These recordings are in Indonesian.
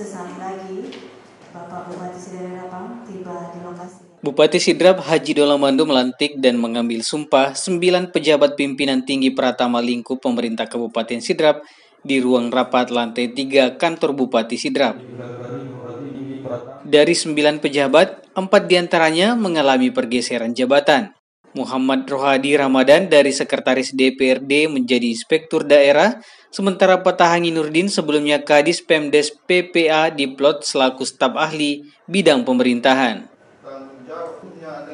Sesaat lagi, Bapak Bupati Sidrap tiba di lokasi. Bupati Sidrap Haji Dolamando melantik dan mengambil sumpah sembilan pejabat pimpinan tinggi Pratama Lingkup Pemerintah Kabupaten Sidrap di ruang rapat lantai 3 kantor Bupati Sidrap. Dari sembilan pejabat, empat diantaranya mengalami pergeseran jabatan. Muhammad Rohadi Ramadan dari Sekretaris DPRD menjadi Inspektur Daerah, sementara Patahangi Nurdin sebelumnya Kadis Pemdes PPA diplot selaku staf ahli bidang pemerintahan.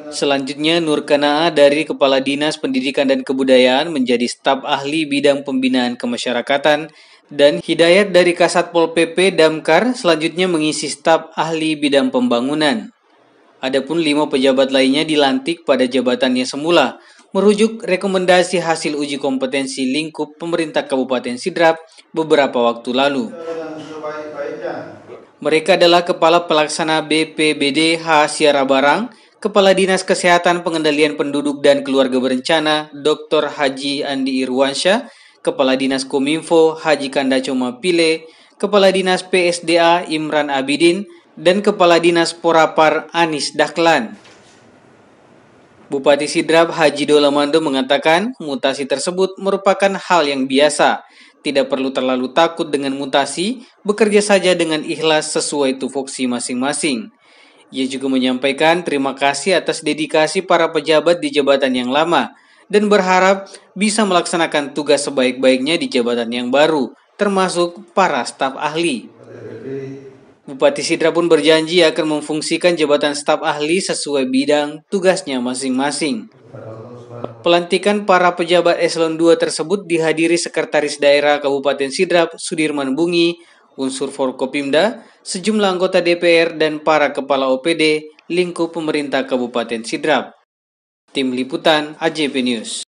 Selanjutnya Nur Kanaa dari Kepala Dinas Pendidikan dan Kebudayaan menjadi staf ahli bidang pembinaan kemasyarakatan dan Hidayat dari Kasatpol PP Damkar selanjutnya mengisi staf ahli bidang pembangunan. Adapun lima pejabat lainnya dilantik pada jabatannya semula, merujuk rekomendasi hasil uji kompetensi lingkup pemerintah Kabupaten Sidrap beberapa waktu lalu. Mereka adalah Kepala Pelaksana BPBD H. Siara Barang, Kepala Dinas Kesehatan Pengendalian Penduduk dan Keluarga Berencana Dr. Haji Andi Irwansyah, Kepala Dinas Kominfo Haji Kandacoma Pile, Kepala Dinas PSDA Imran Abidin, dan Kepala Dinas Porapar Anis Dahlan. Bupati Sidrap Haji Dolamando mengatakan mutasi tersebut merupakan hal yang biasa. Tidak perlu terlalu takut dengan mutasi, bekerja saja dengan ikhlas sesuai tupoksi masing-masing. Ia juga menyampaikan terima kasih atas dedikasi para pejabat di jabatan yang lama dan berharap bisa melaksanakan tugas sebaik-baiknya di jabatan yang baru, termasuk para staf ahli. Bupati Sidra pun berjanji akan memfungsikan jabatan staf ahli sesuai bidang tugasnya masing-masing. Pelantikan para pejabat eselon 2 tersebut dihadiri Sekretaris Daerah Kabupaten Sidrap Sudirman Bungi, unsur Forkopimda, sejumlah anggota DPR dan para kepala OPD lingkup pemerintah Kabupaten Sidrap. Tim Liputan AJP News.